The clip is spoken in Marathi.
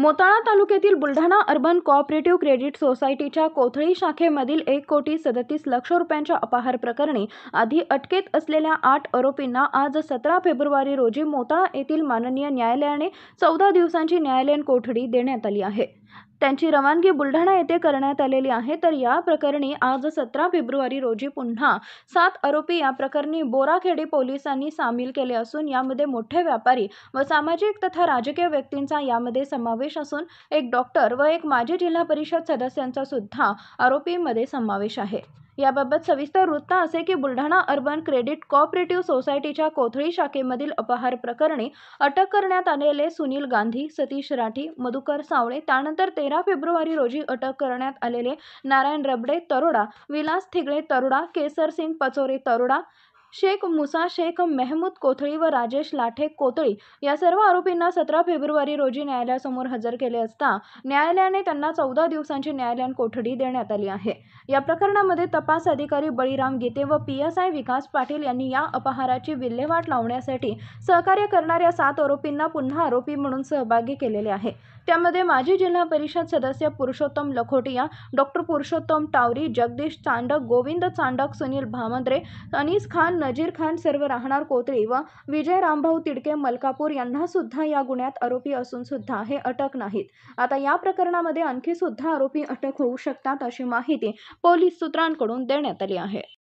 मोताळा तालुक्यातील बुलढाणा अर्बन कोऑपरेटिव्ह क्रेडिट सोसायटीच्या कोथळी शाखेमधील एक कोटी सदतीस लक्ष रुपयांच्या अपहार प्रकरणी आधी अटकेत असलेल्या आठ आरोपींना आज सतरा फेब्रुवारी रोजी मोताळा येथील माननीय न्यायालयाने चौदा दिवसांची न्यायालयीन कोठडी देण्यात आली आहे त्यांची रवानगी बुलढाणा येथे करण्यात आलेली आहे तर या प्रकरणी आज सतरा फेब्रुवारी रोजी पुन्हा सात आरोपी या प्रकरणी बोराखेडी पोलिसांनी सामील केले असून यामध्ये मोठे व्यापारी व सामाजिक तथा राजकीय व्यक्तींचा यामध्ये समावेश असून एक डॉक्टर व एक माजी जिल्हा परिषद सदस्यांचा सुद्धा आरोपीमध्ये समावेश आहे याबाबत सविस्तर वृत्त असे की बुलढाणा अर्बन क्रेडिट कॉपरेटिव्ह सोसायटीच्या कोथळी शाखेमधील अपहार प्रकरणी अटक करण्यात आलेले सुनील गांधी सतीश राठी मधुकर सावळे त्यानंतर तेरा फेब्रुवारी रोजी अटक करण्यात आलेले नारायण रबडे तरोडा विलास थिगळे तरोडा केसर सिंग पचोरे तरोडा शेख मुसा शेख मेहमूद कोथळी व राजेश लाठे कोतळी या सर्व आरोपींना सतरा फेब्रुवारी रोजी न्यायालयासमोर हजर केले असता न्यायालयाने त्यांना चौदा दिवसांची न्यायालयीन कोठडी देण्यात आली आहे या प्रकरणामध्ये तपास अधिकारी बळीराम गीते व P S I Vikas Patil यांनी या अपहाराची विल्हेवाट लावण्यासाठी सहकार्य करणाऱ्या सात आरोपींना पुन्हा आरोपी म्हणून सहभागी केलेले आहे त्यामध्ये माजी जिल्हा परिषद सदस्य पुरुषोत्तम लखोटिया डॉक्टर पुरुषोत्तम टावरी जगदीश चांडक गोविंद चांडक सुनील भामंद्रे अनिस खान नजीर खान सर्व राहणार कोतळी व विजय रामभाऊ तिडके मलकापूर यांना सुद्धा या गुन्ह्यात आरोपी असून सुद्धा हे अटक नाहीत आता या प्रकरणामध्ये आणखी सुद्धा आरोपी अटक होऊ शकतात अशी माहिती पोलीस सूत्रांकडून देण्यात आली आहे